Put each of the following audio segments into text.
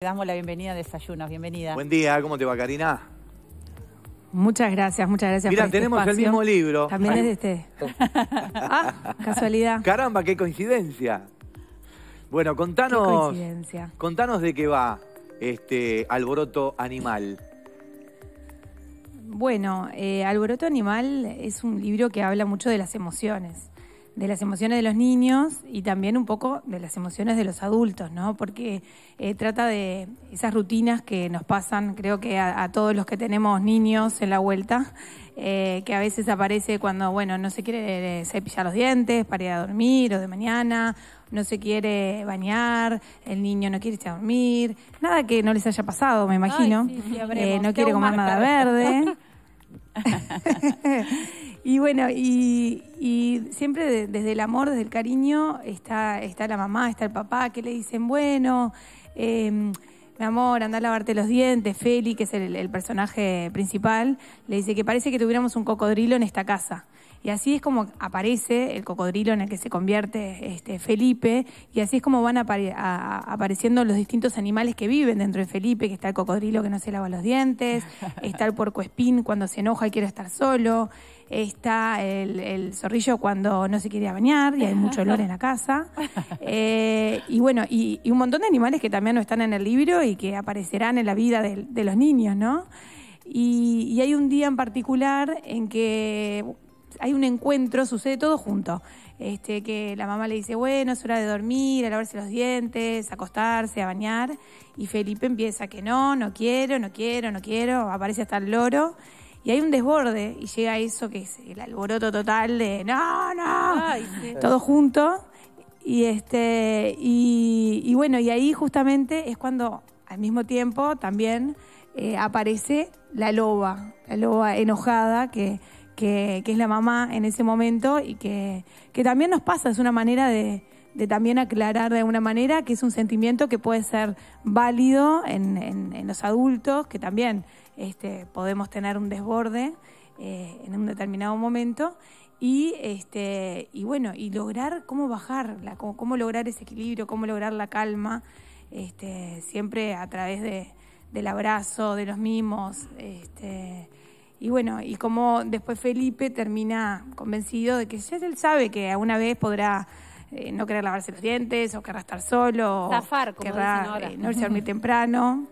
Le damos la bienvenida a Desayunos, bienvenida. Buen día, ¿cómo te va Karina? Muchas gracias, muchas gracias. Mira, este tenemos el mismo libro. También es de este. ah, casualidad. Caramba, qué coincidencia. Bueno, contanos. Contanos de qué va este Alboroto Animal. Bueno, eh, Alboroto Animal es un libro que habla mucho de las emociones de las emociones de los niños y también un poco de las emociones de los adultos, ¿no? Porque eh, trata de esas rutinas que nos pasan, creo que a, todos los que tenemos niños en la vuelta, eh, que a veces aparece cuando, bueno, no se quiere eh, cepillar los dientes para ir a dormir o de mañana, no se quiere bañar, el niño no quiere irse a dormir, nada que no les haya pasado, me imagino. no quiere comer nada verde. Y bueno, y, y siempre desde el amor, desde el cariño, está, está la mamá, está el papá, que le dicen, bueno, eh, mi amor, anda a lavarte los dientes, Feli, que es el personaje principal, le dice que parece que tuviéramos un cocodrilo en esta casa. Y así es como aparece el cocodrilo en el que se convierte este, Felipe, y así es como van apareciendo los distintos animales que viven dentro de Felipe, que está el cocodrilo que no se lava los dientes, está el puerco espín cuando se enoja y quiere estar solo, está el, zorrillo cuando no se quiere bañar y hay mucho olor en la casa. Eh, y bueno, y, un montón de animales que también no están en el libro y que aparecerán en la vida de, los niños, ¿no? y, hay un día en particular en que hay un encuentro, sucede todo junto. Este, que la mamá le dice, bueno, es hora de dormir, a lavarse los dientes, acostarse, a bañar. Y Felipe empieza que no, no quiero, no quiero, no quiero. Aparece hasta el loro. Y hay un desborde y llega eso que es el alboroto total de no, no, todo junto. Y, este, y, bueno, y ahí justamente es cuando al mismo tiempo también eh, aparece la loba, la loba enojada que, que, es la mamá en ese momento y que, también nos pasa, es una manera de, también aclarar de alguna manera que es un sentimiento que puede ser válido en, los adultos, que también este, podemos tener un desborde eh, en un determinado momento. Y, este, y bueno, y lograr cómo bajarla, cómo, cómo lograr ese equilibrio, cómo lograr la calma, este, siempre a través del abrazo, de los mimos. Este, y bueno, y como después Felipe termina convencido de que ya él sabe que alguna vez podrá eh, no querer lavarse los dientes o querrá estar solo. Zafar, como dicen ahora. Eh, no irse a dormir temprano.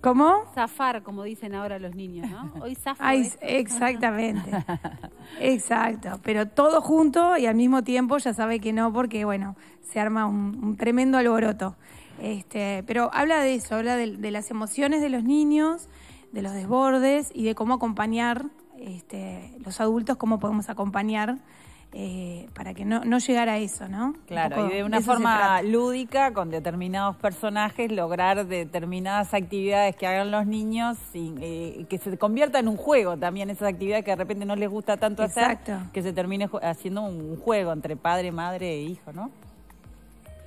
¿Cómo? Zafar, como dicen ahora los niños, ¿no? Hoy zafar. ¿eh? exactamente. Exacto. Pero todo junto y al mismo tiempo ya sabe que no, porque, bueno, se arma un, tremendo alboroto. Este, pero habla de eso, habla de las emociones de los niños de los desbordes y de cómo acompañar este, los adultos, cómo podemos acompañar eh, para que no, no llegara a eso, ¿no? Claro, y de una forma lúdica, con determinados personajes, lograr determinadas actividades que hagan los niños y eh, que se convierta en un juego también, esas actividades que de repente no les gusta tanto hacer, que se termine haciendo un juego entre padre, madre e hijo, ¿no?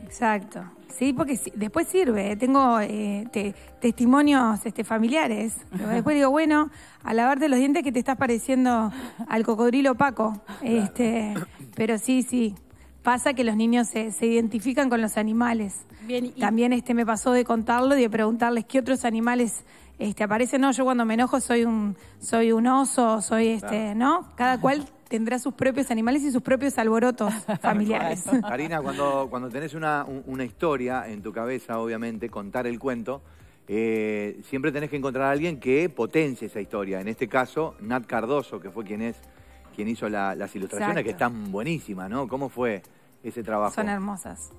Exacto. Sí, porque después sirve. ¿eh? Tengo eh, testimonios este, familiares. después digo, bueno, a lavarte los dientes que te estás pareciendo al cocodrilo opaco, Este, Pero sí, sí. Pasa que los niños se, identifican con los animales. También este, me pasó de contarlo y de preguntarles qué otros animales este, aparecen. No, yo cuando me enojo soy un, soy un oso, soy este, ¿no? Cada cual tendrá sus propios animales y sus propios alborotos familiares. Karina, cuando, cuando tenés una, una, historia en tu cabeza, obviamente, contar el cuento, eh, siempre tenés que encontrar a alguien que potencie esa historia. En este caso, Nat Cardoso, que fue quien es quien hizo las ilustraciones, que están buenísimas, ¿no? ¿Cómo fue ese trabajo? Son hermosas.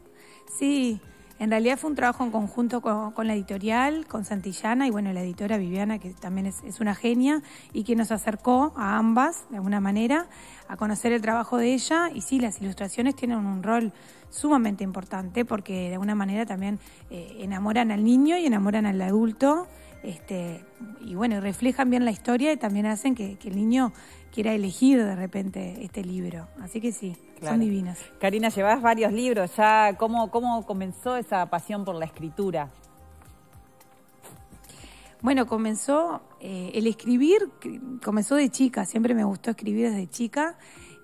Sí, en realidad fue un trabajo en conjunto con, la editorial, con Santillana y bueno, la editora Viviana, que también es, una genia y que nos acercó a ambas, de alguna manera, a conocer el trabajo de ella. Y sí, las ilustraciones tienen un rol sumamente importante porque de alguna manera también eh, enamoran al niño y enamoran al adulto. Este, y bueno, reflejan bien la historia y también hacen que, el niño quiera elegir de repente este libro. Así que sí, son divinas. Karina, llevas varios libros ya. ¿Cómo, ¿Cómo comenzó esa pasión por la escritura? Bueno, comenzó eh, el escribir, comenzó de chica, siempre me gustó escribir desde chica.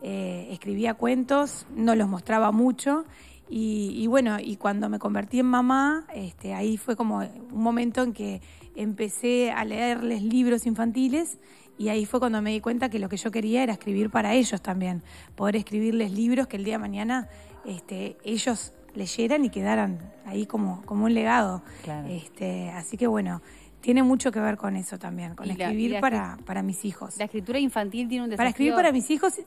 Eh, escribía cuentos, no los mostraba mucho y, bueno, y cuando me convertí en mamá, este, ahí fue como un momento en que empecé a leerles libros infantiles y ahí fue cuando me di cuenta que lo que yo quería era escribir para ellos también, poder escribirles libros que el día de mañana este, ellos leyeran y quedaran ahí como, como un legado. Este, así que bueno, tiene mucho que ver con eso también, con escribir para, para mis hijos. La escritura infantil tiene un desafío. Para escribir para mis hijos.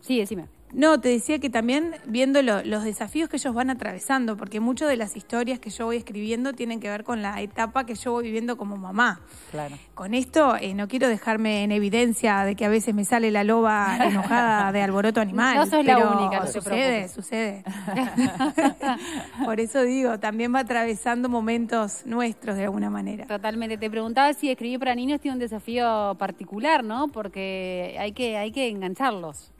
Sí, decime. No, te decía que también viendo los desafíos que ellos van atravesando, porque muchas de las historias que yo voy escribiendo tienen que ver con la etapa que yo voy viviendo como mamá. Claro. Con esto eh, no quiero dejarme en evidencia de que a veces me sale la loba enojada de alboroto animal. No sos la única, no sucede, sucede. Por eso digo, también va atravesando momentos nuestros de alguna manera. Totalmente. Te preguntaba si escribir para niños tiene un desafío particular, ¿no? Porque hay que, hay que engancharlos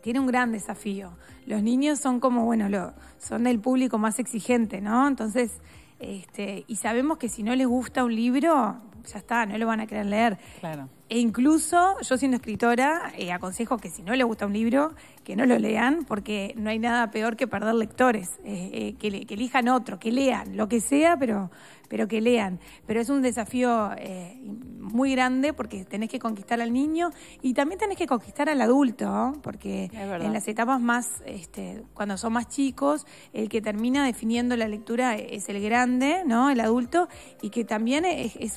tiene un gran desafío. Los niños son como, bueno, son del público más exigente, ¿no? Entonces, este, y sabemos que si no les gusta un libro, ya está, no lo van a querer leer. Claro. E incluso yo siendo escritora eh, aconsejo que si no le gusta un libro, que no lo lean, porque no hay nada peor que perder lectores, eh, eh, que, elijan otro, que lean, lo que sea, pero, pero que lean. Pero es un desafío muy grande porque tenés que conquistar al niño y también tenés que conquistar al adulto, porque en las etapas más, este, cuando son más chicos, el que termina definiendo la lectura es el grande, ¿no? el adulto, y que también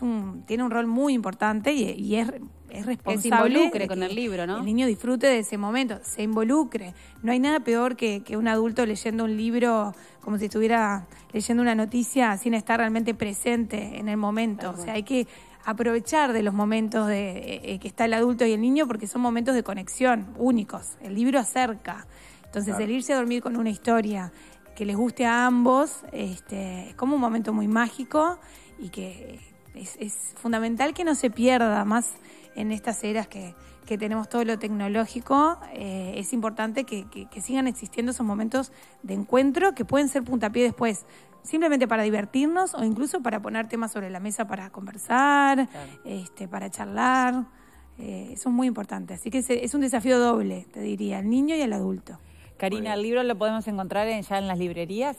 un, tiene un rol muy importante y es es responsable. Que se involucre con el libro, ¿no? El niño disfrute de ese momento, se involucre. No hay nada peor que, un adulto leyendo un libro como si estuviera leyendo una noticia sin estar realmente presente en el momento. O sea, hay que aprovechar de los momentos de, eh, eh, que está el adulto y el niño porque son momentos de conexión únicos. El libro acerca. Entonces, el irse a dormir con una historia que les guste a ambos este, es como un momento muy mágico y que es fundamental que no se pierda más en estas eras que, tenemos todo lo tecnológico, eh, es importante que, sigan existiendo esos momentos de encuentro que pueden ser puntapié después, simplemente para divertirnos o incluso para poner temas sobre la mesa para conversar, este, para charlar. Eh, eso es muy importante. Así que es, un desafío doble, te diría, al niño y al adulto. Karina, ¿el libro lo podemos encontrar ya en las librerías?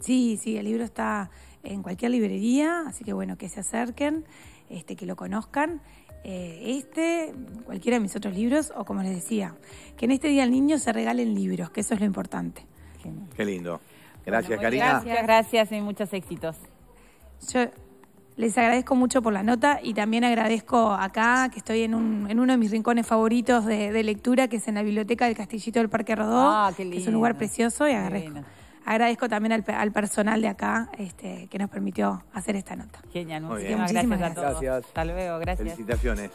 Sí, sí, el libro está en cualquier librería, así que bueno, que se acerquen. Este, que lo conozcan. Eh, este, cualquiera de mis otros libros, o como les decía, que en este Día del Niño se regalen libros, que eso es lo importante. Qué lindo. Gracias, Karina. Gracias, gracias y muchos éxitos. Yo les agradezco mucho por la nota y también agradezco acá que estoy en, un, en uno de mis rincones favoritos de, lectura, que es en la biblioteca del Castillito del Parque Rodó, ah, que es un lugar precioso y agradezco agradezco también al, al personal de acá este, que nos permitió hacer esta nota. Genial, muchísimas gracias, a todos. Gracias. Hasta luego, gracias. Felicitaciones.